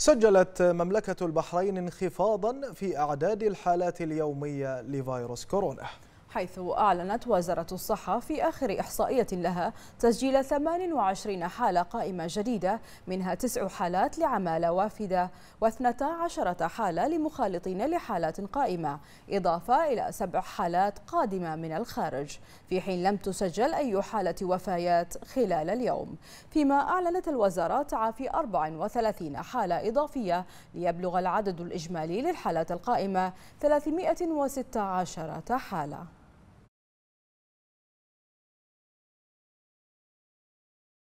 سجلت مملكة البحرين انخفاضا في أعداد الحالات اليومية لفيروس كورونا حيث أعلنت وزارة الصحة في آخر إحصائية لها تسجيل 28 حالة قائمة جديدة منها تسع حالات لعمالة وافدة و12 حالة لمخالطين لحالات قائمة إضافة إلى سبع حالات قادمة من الخارج في حين لم تسجل أي حالة وفيات خلال اليوم فيما أعلنت الوزارة تعافي 34 حالة إضافية ليبلغ العدد الإجمالي للحالات القائمة 316 حالة